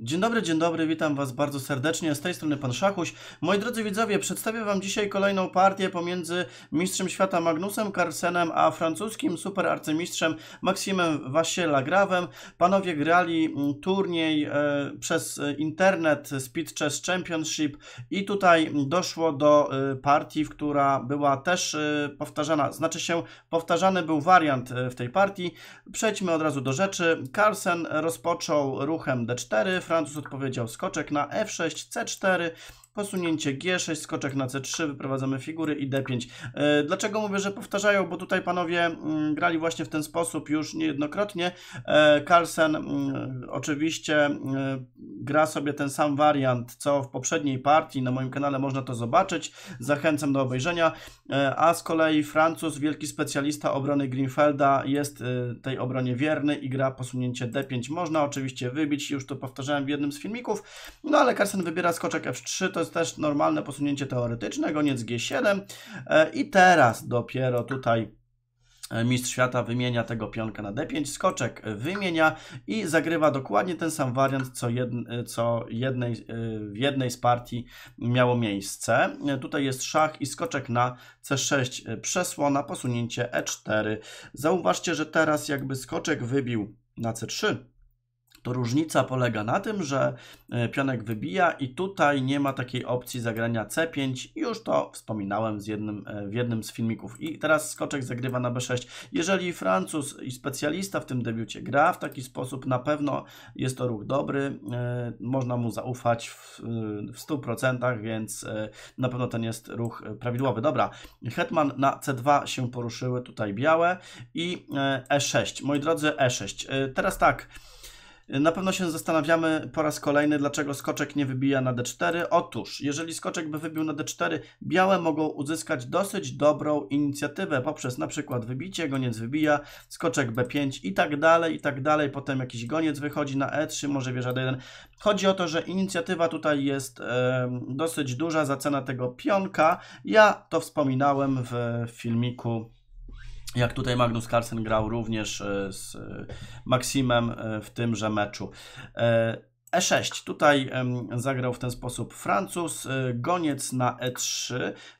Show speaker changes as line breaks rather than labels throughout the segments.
Dzień dobry, dzień dobry, witam Was bardzo serdecznie. Z tej strony Pan Szachuś. Moi drodzy widzowie, przedstawię Wam dzisiaj kolejną partię pomiędzy mistrzem świata Magnusem Carlsenem a francuskim super arcymistrzem Maximem grawem Panowie grali mm, turniej e, przez internet Speed Chess Championship i tutaj doszło do e, partii, która była też e, powtarzana, znaczy się powtarzany był wariant e, w tej partii. Przejdźmy od razu do rzeczy. Carlsen rozpoczął ruchem D4, Francuz odpowiedział skoczek na f6, c4, Posunięcie G6, skoczek na C3, wyprowadzamy figury i D5. E, dlaczego mówię, że powtarzają? Bo tutaj panowie mm, grali właśnie w ten sposób już niejednokrotnie. E, Carlsen mm, oczywiście e, gra sobie ten sam wariant, co w poprzedniej partii. Na moim kanale można to zobaczyć. Zachęcam do obejrzenia. A z kolei Francuz, wielki specjalista obrony Greenfelda, jest tej obronie wierny i gra posunięcie D5. Można oczywiście wybić, już to powtarzałem w jednym z filmików. No ale Carlsen wybiera skoczek F3, to jest też normalne posunięcie teoretyczne, goniec G7 e, i teraz dopiero tutaj e, Mistrz świata wymienia tego pionka na D5, skoczek wymienia i zagrywa dokładnie ten sam wariant, co, jedne, co jednej, e, w jednej z partii miało miejsce. Tutaj jest szach i skoczek na C6, przesłona, posunięcie E4. Zauważcie, że teraz jakby skoczek wybił na C3, to różnica polega na tym, że e, pionek wybija i tutaj nie ma takiej opcji zagrania C5. Już to wspominałem z jednym, e, w jednym z filmików. I teraz skoczek zagrywa na B6. Jeżeli Francuz i specjalista w tym debiucie gra w taki sposób, na pewno jest to ruch dobry. E, można mu zaufać w, w 100%, więc na pewno ten jest ruch prawidłowy. Dobra, Hetman na C2 się poruszyły tutaj białe i E6. Moi drodzy, E6. Teraz tak, na pewno się zastanawiamy po raz kolejny, dlaczego skoczek nie wybija na d4. Otóż, jeżeli skoczek by wybił na d4, białe mogą uzyskać dosyć dobrą inicjatywę poprzez na przykład wybicie, goniec wybija, skoczek b5 i tak dalej, i tak dalej. Potem jakiś goniec wychodzi na e3, może wieża d1. Chodzi o to, że inicjatywa tutaj jest e, dosyć duża za cenę tego pionka. Ja to wspominałem w filmiku jak tutaj Magnus Carlsen grał również e, z e, Maximem e, w tymże meczu. E6. Tutaj zagrał w ten sposób Francuz. Goniec na E3.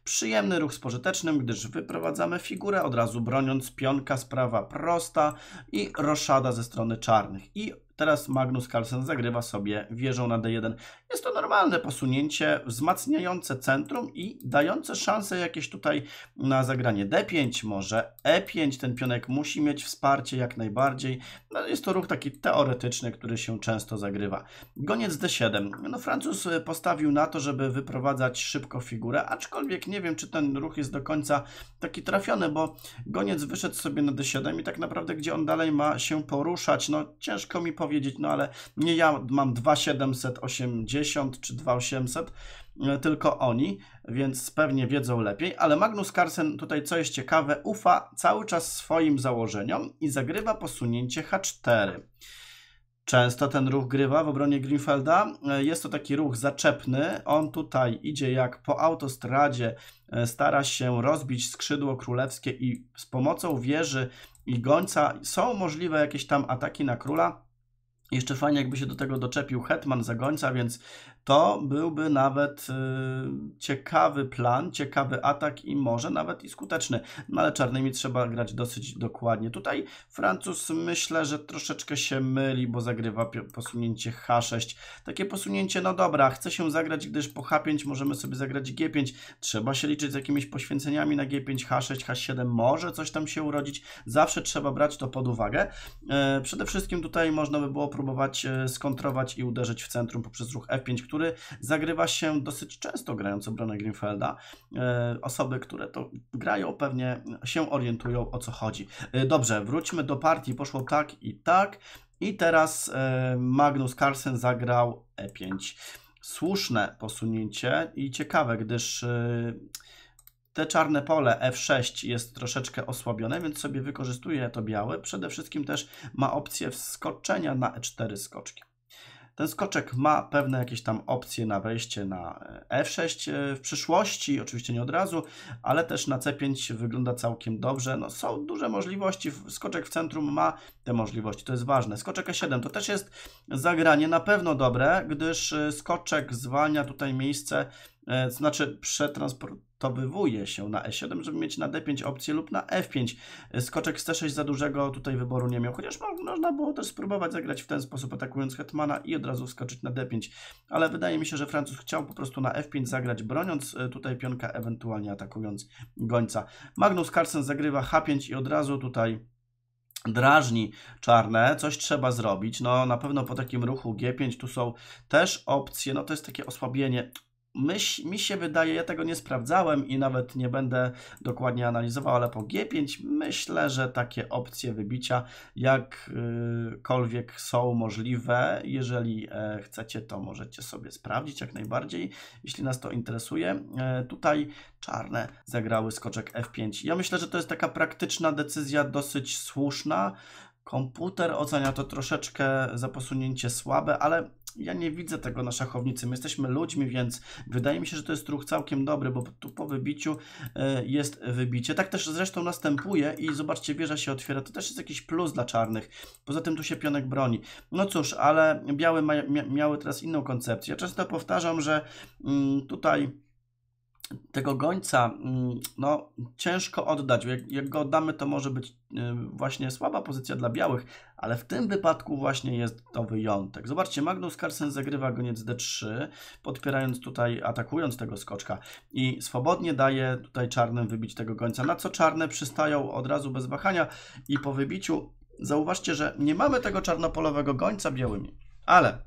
Przyjemny ruch z pożytecznym, gdyż wyprowadzamy figurę, od razu broniąc pionka, sprawa prosta i roszada ze strony czarnych. I Teraz Magnus Carlsen zagrywa sobie wieżą na D1. Jest to normalne posunięcie wzmacniające centrum i dające szanse jakieś tutaj na zagranie D5, może E5. Ten pionek musi mieć wsparcie jak najbardziej. No, jest to ruch taki teoretyczny, który się często zagrywa. Goniec D7. No, Francuz postawił na to, żeby wyprowadzać szybko figurę, aczkolwiek nie wiem, czy ten ruch jest do końca taki trafiony, bo goniec wyszedł sobie na D7 i tak naprawdę gdzie on dalej ma się poruszać? No ciężko mi powiedzieć powiedzieć, no ale nie ja mam 2780 czy 2800, e, tylko oni, więc pewnie wiedzą lepiej, ale Magnus Carlsen tutaj, co jest ciekawe, ufa cały czas swoim założeniom i zagrywa posunięcie H4. Często ten ruch grywa w obronie Greenfelda. E, jest to taki ruch zaczepny. On tutaj idzie jak po autostradzie, e, stara się rozbić skrzydło królewskie i z pomocą wieży i gońca są możliwe jakieś tam ataki na króla. Jeszcze fajnie, jakby się do tego doczepił Hetman Zagońca, więc to byłby nawet y, ciekawy plan, ciekawy atak i może nawet i skuteczny. No ale czarnymi trzeba grać dosyć dokładnie. Tutaj Francuz myślę, że troszeczkę się myli, bo zagrywa posunięcie H6. Takie posunięcie, no dobra, chce się zagrać, gdyż po H5 możemy sobie zagrać G5. Trzeba się liczyć z jakimiś poświęceniami na G5, H6, H7. Może coś tam się urodzić. Zawsze trzeba brać to pod uwagę. E, przede wszystkim tutaj można by było próbować e, skontrować i uderzyć w centrum poprzez ruch F5, który który zagrywa się dosyć często grając obronę Greenfelda. E, osoby, które to grają, pewnie się orientują o co chodzi. E, dobrze, wróćmy do partii. Poszło tak i tak. I teraz e, Magnus Carlsen zagrał E5. Słuszne posunięcie i ciekawe, gdyż te czarne pole F6 jest troszeczkę osłabione, więc sobie wykorzystuje to białe. Przede wszystkim też ma opcję wskoczenia na E4 skoczki. Ten skoczek ma pewne jakieś tam opcje na wejście na e, F6 e, w przyszłości, oczywiście nie od razu, ale też na C5 wygląda całkiem dobrze. No, są duże możliwości, skoczek w centrum ma te możliwości, to jest ważne. Skoczek E7 to też jest zagranie na pewno dobre, gdyż e, skoczek zwalnia tutaj miejsce to e, znaczy przetransportowywuje się na E7, żeby mieć na D5 opcję lub na F5. E, skoczek z C6 za dużego tutaj wyboru nie miał, chociaż można było też spróbować zagrać w ten sposób, atakując Hetmana i od razu skoczyć na D5, ale wydaje mi się, że Francuz chciał po prostu na F5 zagrać, broniąc e, tutaj pionka, ewentualnie atakując gońca. Magnus Carlsen zagrywa H5 i od razu tutaj drażni czarne, coś trzeba zrobić. No na pewno po takim ruchu G5 tu są też opcje, no to jest takie osłabienie Myś, mi się wydaje, ja tego nie sprawdzałem i nawet nie będę dokładnie analizował, ale po G5 myślę, że takie opcje wybicia jakkolwiek są możliwe. Jeżeli e, chcecie, to możecie sobie sprawdzić jak najbardziej, jeśli nas to interesuje. E, tutaj czarne zagrały skoczek F5. Ja myślę, że to jest taka praktyczna decyzja, dosyć słuszna. Komputer ocenia to troszeczkę za posunięcie słabe, ale ja nie widzę tego na szachownicy. My jesteśmy ludźmi, więc wydaje mi się, że to jest ruch całkiem dobry, bo tu po wybiciu e, jest wybicie. Tak też zresztą następuje i zobaczcie, wieża się otwiera. To też jest jakiś plus dla czarnych. Poza tym tu się pionek broni. No cóż, ale białe miały teraz inną koncepcję. Ja często powtarzam, że mm, tutaj tego gońca, mm, no ciężko oddać. Jak, jak, go oddamy, to może być y, właśnie słaba pozycja dla białych, ale w tym wypadku właśnie jest to wyjątek. Zobaczcie, Magnus Carlsen zagrywa goniec D3, podpierając tutaj, atakując tego skoczka i swobodnie daje tutaj czarnym wybić tego gońca, na co czarne przystają od razu bez wahania i po wybiciu zauważcie, że nie mamy tego czarnopolowego gońca białymi, ale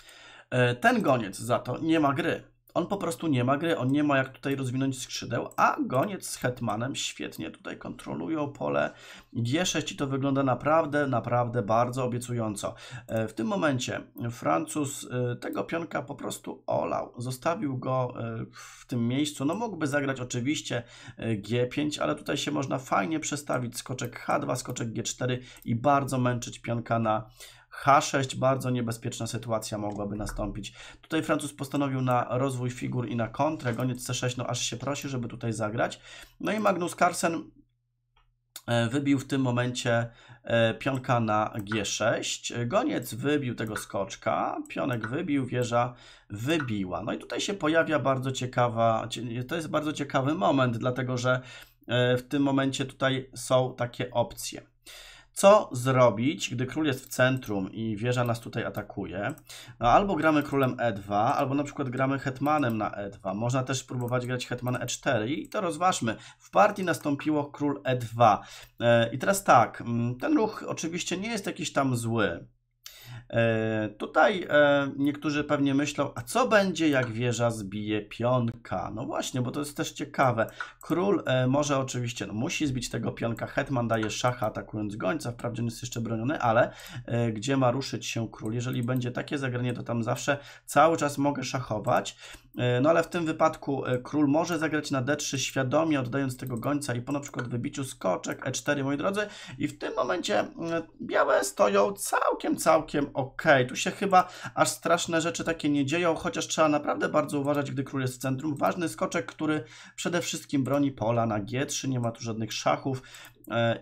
y, ten goniec za to nie ma gry on po prostu nie ma gry, on nie ma jak tutaj rozwinąć skrzydeł, a goniec z hetmanem świetnie tutaj kontrolują pole G6 i to wygląda naprawdę, naprawdę bardzo obiecująco. E, w tym momencie Francuz e, tego pionka po prostu olał, zostawił go e, w tym miejscu. No mógłby zagrać oczywiście G5, ale tutaj się można fajnie przestawić skoczek H2, skoczek G4 i bardzo męczyć pionka na H6 bardzo niebezpieczna sytuacja mogłaby nastąpić. Tutaj Francuz postanowił na rozwój figur i na kontrę. Goniec C6, no aż się prosi, żeby tutaj zagrać. No i Magnus Carlsen e, wybił w tym momencie e, pionka na G6. Goniec wybił tego skoczka, pionek wybił, wieża wybiła. No i tutaj się pojawia bardzo ciekawa, to jest bardzo ciekawy moment, dlatego że e, w tym momencie tutaj są takie opcje. Co zrobić, gdy król jest w centrum i wieża nas tutaj atakuje? No, albo gramy królem e2, albo na przykład gramy hetmanem na e2. Można też próbować grać hetman e4 i to rozważmy. W partii nastąpiło król e2. E, I teraz tak, mm, ten ruch oczywiście nie jest jakiś tam zły. E, tutaj e, niektórzy pewnie myślą, a co będzie jak wieża zbije pionka? No właśnie, bo to jest też ciekawe. Król e, może oczywiście, no musi zbić tego pionka, hetman daje szacha atakując gońca, wprawdzie jest jeszcze broniony, ale gdzie ma ruszyć się król? Jeżeli będzie takie zagranie, to tam zawsze cały czas mogę szachować. E, no ale w tym wypadku e, król może zagrać na d3 świadomie, oddając tego gońca i po na przykład wybiciu skoczek e4, moi drodzy. I w tym momencie e, białe stoją całkiem, całkiem ok. Tu się chyba aż straszne rzeczy takie nie dzieją, chociaż trzeba naprawdę bardzo uważać, gdy król jest w centrum. Ważny skoczek, który przede wszystkim broni pola na g3, nie ma tu żadnych szachów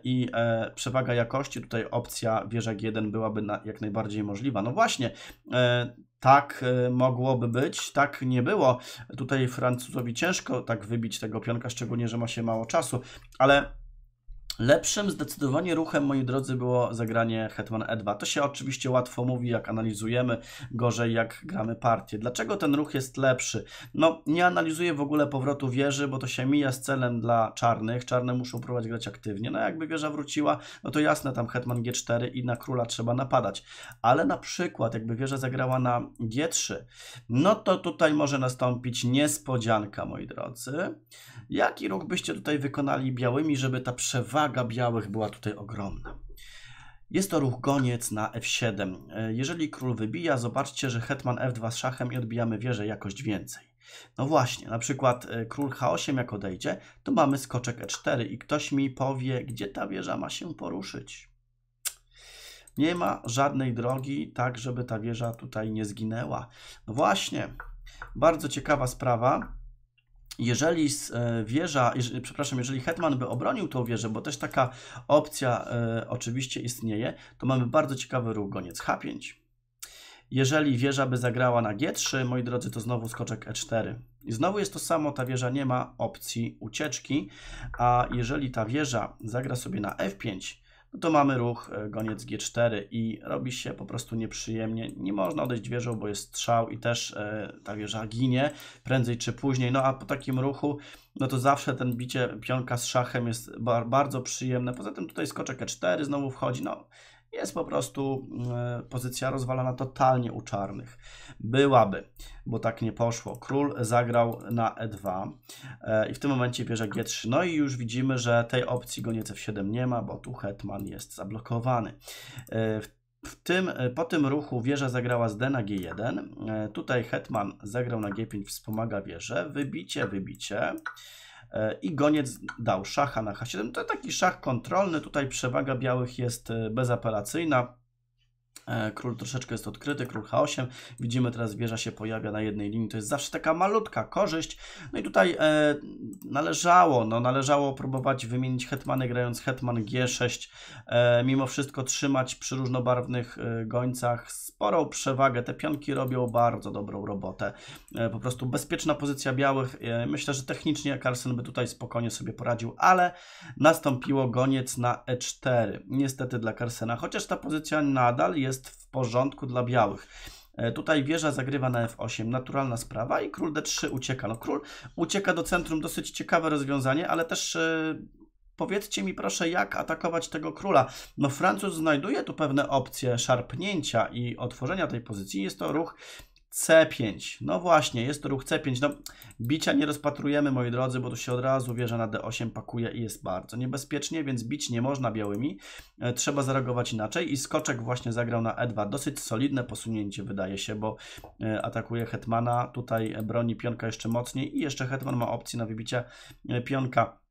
i przewaga jakości, tutaj opcja wieża g1 byłaby na, jak najbardziej możliwa. No właśnie, tak y, mogłoby być, tak nie było. Tutaj Francuzowi ciężko tak wybić tego pionka, szczególnie, że ma się mało czasu, ale Lepszym zdecydowanie ruchem, moi drodzy, było zagranie Hetman E2. To się oczywiście łatwo mówi, jak analizujemy, gorzej jak gramy partię. Dlaczego ten ruch jest lepszy? No, nie analizuję w ogóle powrotu wieży, bo to się mija z celem dla czarnych. Czarne muszą próbować grać aktywnie. No, jakby wieża wróciła, no to jasne, tam Hetman G4 i na króla trzeba napadać. Ale na przykład, jakby wieża zagrała na G3, no to tutaj może nastąpić niespodzianka, moi drodzy. Jaki ruch byście tutaj wykonali białymi, żeby ta przewaga Plaga białych była tutaj ogromna. Jest to ruch goniec na f7. Jeżeli król wybija, zobaczcie, że hetman f2 z szachem i odbijamy wieżę jakość więcej. No właśnie, na przykład e, król h8 jak odejdzie, to mamy skoczek e4 i ktoś mi powie, gdzie ta wieża ma się poruszyć. Nie ma żadnej drogi, tak żeby ta wieża tutaj nie zginęła. No właśnie, bardzo ciekawa sprawa jeżeli e, wieża, jeżeli, przepraszam, jeżeli Hetman by obronił tą wieżę, bo też taka opcja e, oczywiście istnieje, to mamy bardzo ciekawy ruch goniec H5. Jeżeli wieża by zagrała na G3, moi drodzy, to znowu skoczek E4. I znowu jest to samo, ta wieża nie ma opcji ucieczki, a jeżeli ta wieża zagra sobie na F5, no to mamy ruch e, goniec G4 i robi się po prostu nieprzyjemnie. Nie można odejść wieżą, bo jest strzał i też e, ta wieża ginie prędzej czy później. No a po takim ruchu, no to zawsze ten bicie pionka z szachem jest bardzo przyjemne. Poza tym tutaj skoczek E4 znowu wchodzi. No jest po prostu e, pozycja rozwalana totalnie u czarnych. Byłaby, bo tak nie poszło. Król zagrał na e2 e, i w tym momencie bierze g3. No i już widzimy, że tej opcji go nieco w 7 nie ma, bo tu hetman jest zablokowany. E, w tym, po tym ruchu wieża zagrała z D na G1. Tutaj hetman zagrał na G5, wspomaga wieżę. Wybicie, wybicie. E, i goniec dał szacha na H7. To taki szach kontrolny, tutaj przewaga białych jest e, bezapelacyjna. E, król troszeczkę jest odkryty, król H8. Widzimy teraz wieża się pojawia na jednej linii. To jest zawsze taka malutka korzyść. No i tutaj e, należało, no należało próbować wymienić hetmany grając hetman G6. E, mimo wszystko trzymać przy różnobarwnych e, gońcach sporą przewagę. Te pionki robią bardzo dobrą robotę. E, po prostu bezpieczna pozycja białych. E, myślę, że technicznie Carlsen by tutaj spokojnie sobie poradził, ale nastąpiło goniec na E4. Niestety dla Carlsena, chociaż ta pozycja nadal jest porządku dla białych. E, tutaj wieża zagrywa na f8, naturalna sprawa i król d3 ucieka. No król ucieka do centrum, dosyć ciekawe rozwiązanie, ale też e, Powiedzcie mi proszę, jak atakować tego króla? No Francuz znajduje tu pewne opcje szarpnięcia i otworzenia tej pozycji. Jest to ruch C5. No właśnie, jest to ruch C5. No, bicia nie rozpatrujemy, moi drodzy, bo tu się od razu wieża na D8 pakuje i jest bardzo niebezpiecznie, więc bić nie można białymi. E, trzeba zareagować inaczej i skoczek właśnie zagrał na E2. Dosyć solidne posunięcie wydaje się, bo e, atakuje hetmana, tutaj broni pionka jeszcze mocniej i jeszcze hetman ma opcję na wybicie e, pionka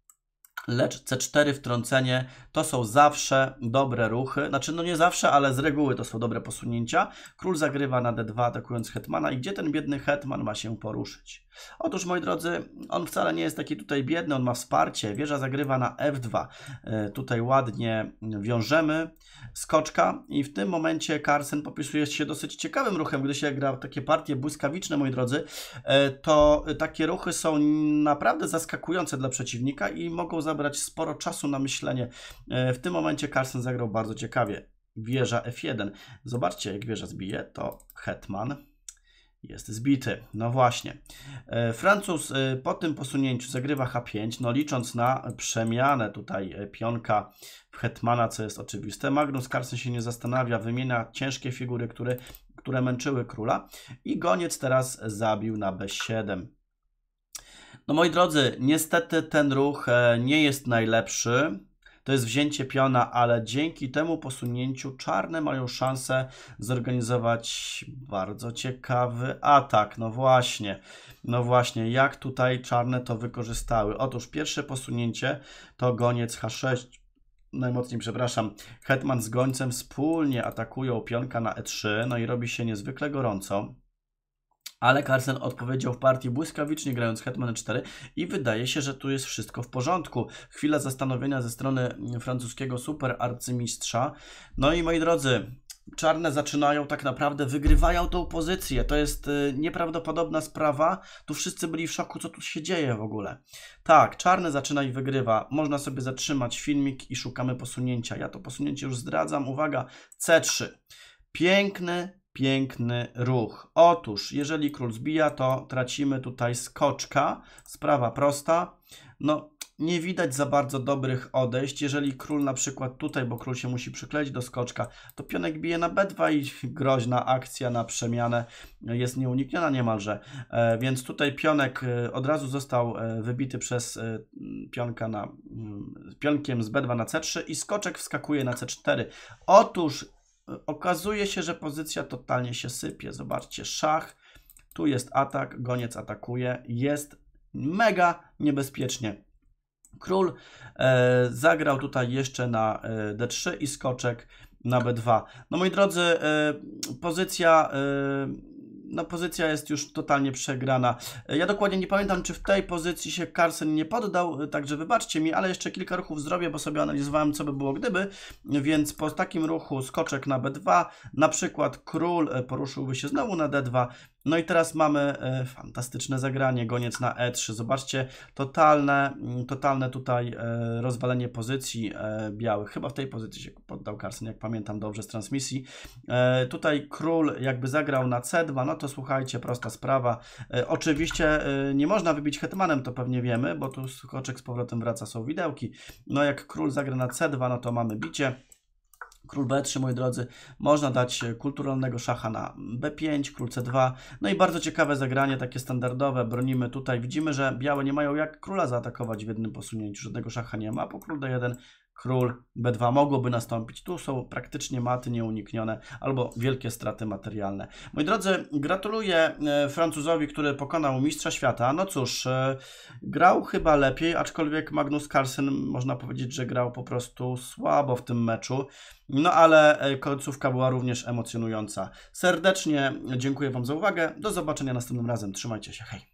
Lecz C4 wtrącenie to są zawsze dobre ruchy, znaczy no nie zawsze, ale z reguły to są dobre posunięcia. Król zagrywa na D2 atakując hetmana i gdzie ten biedny hetman ma się poruszyć? Otóż, moi drodzy, on wcale nie jest taki tutaj biedny, on ma wsparcie. Wieża zagrywa na f2. E, tutaj ładnie wiążemy skoczka i w tym momencie Carson popisuje się dosyć ciekawym ruchem. Gdy się gra takie partie błyskawiczne, moi drodzy, e, to takie ruchy są naprawdę zaskakujące dla przeciwnika i mogą zabrać sporo czasu na myślenie. E, w tym momencie Carson zagrał bardzo ciekawie. Wieża f1. Zobaczcie, jak wieża zbije, to hetman jest zbity. No właśnie. E, Francuz e, po tym posunięciu zagrywa H5, no licząc na przemianę tutaj e, pionka w hetmana, co jest oczywiste. Magnus Carlsen się nie zastanawia, wymienia ciężkie figury, które, które męczyły króla i goniec teraz zabił na B7. No moi drodzy, niestety ten ruch nie jest najlepszy to jest wzięcie piona, ale dzięki temu posunięciu czarne mają szansę zorganizować bardzo ciekawy atak. No właśnie, no właśnie, jak tutaj czarne to wykorzystały. Otóż pierwsze posunięcie to goniec H6, najmocniej przepraszam, hetman z gońcem wspólnie atakują pionka na E3, no i robi się niezwykle gorąco ale Carlsen odpowiedział w partii błyskawicznie grając hetman 4 i wydaje się, że tu jest wszystko w porządku. Chwila zastanowienia ze strony francuskiego super arcymistrza. No i moi drodzy, czarne zaczynają tak naprawdę, wygrywają tą pozycję. To jest y, nieprawdopodobna sprawa. Tu wszyscy byli w szoku, co tu się dzieje w ogóle. Tak, czarne zaczyna i wygrywa. Można sobie zatrzymać filmik i szukamy posunięcia. Ja to posunięcie już zdradzam. Uwaga, C3. Piękny piękny ruch. Otóż, jeżeli król zbija, to tracimy tutaj skoczka. Sprawa prosta. No, nie widać za bardzo dobrych odejść. Jeżeli król na przykład tutaj, bo król się musi przykleić do skoczka, to pionek bije na B2 i groźna akcja na przemianę jest nieunikniona niemalże. E, więc tutaj pionek e, od razu został e, wybity przez pionka na, mm, pionkiem z B2 na C3 i skoczek wskakuje na C4. Otóż Okazuje się, że pozycja totalnie się sypie. Zobaczcie, szach, tu jest atak, goniec atakuje, jest mega niebezpiecznie. Król e, zagrał tutaj jeszcze na e, d3 i skoczek na b2. No moi drodzy, e, pozycja e, no pozycja jest już totalnie przegrana. E, ja dokładnie nie pamiętam, czy w tej pozycji się Carson nie poddał, e, także wybaczcie mi, ale jeszcze kilka ruchów zrobię, bo sobie analizowałem, co by było gdyby, więc po takim ruchu skoczek na B2, na przykład król e, poruszyłby się znowu na D2, no i teraz mamy e, fantastyczne zagranie, goniec na E3. Zobaczcie, totalne, mm, totalne tutaj e, rozwalenie pozycji e, białych. Chyba w tej pozycji się poddał Carson, jak pamiętam dobrze z transmisji. Tutaj król jakby zagrał na C2, no to słuchajcie, prosta sprawa. Oczywiście nie można wybić hetmanem, to pewnie wiemy, bo tu skoczek z powrotem wraca, są widełki. No jak król zagra na C2, no to mamy bicie. Król B3, moi drodzy, można dać e, kulturalnego szacha na B5, król C2. No i bardzo ciekawe zagranie, takie standardowe. Bronimy tutaj. Widzimy, że białe nie mają jak króla zaatakować w jednym posunięciu. Żadnego szacha nie ma. Po król D1 król b2 mogłoby nastąpić. Tu są praktycznie maty nieuniknione albo wielkie straty materialne. Moi drodzy, gratuluję e, Francuzowi, który pokonał mistrza świata. No cóż, e, grał chyba lepiej, aczkolwiek Magnus Carlsen można powiedzieć, że grał po prostu słabo w tym meczu. No ale e, końcówka była również emocjonująca. Serdecznie dziękuję Wam za uwagę. Do zobaczenia następnym razem. Trzymajcie się. Hej.